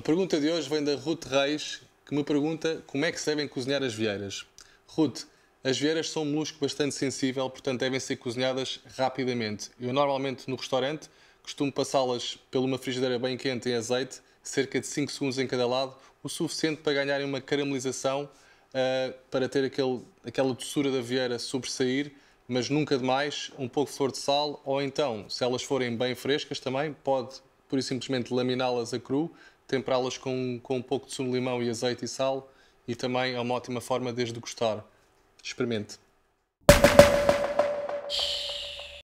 A pergunta de hoje vem da Ruth Reis, que me pergunta como é que se devem cozinhar as vieiras. Ruth, as vieiras são um molusco bastante sensível, portanto devem ser cozinhadas rapidamente. Eu normalmente no restaurante costumo passá-las pela uma frigideira bem quente em azeite, cerca de 5 segundos em cada lado, o suficiente para ganharem uma caramelização uh, para ter aquele, aquela doçura da vieira sobressair, mas nunca demais, um pouco de flor de sal, ou então, se elas forem bem frescas também, pode por e simplesmente laminá-las a cru, temperá-las com, com um pouco de sumo de limão e azeite e sal e também é uma ótima forma de gostar. degustar. Experimente.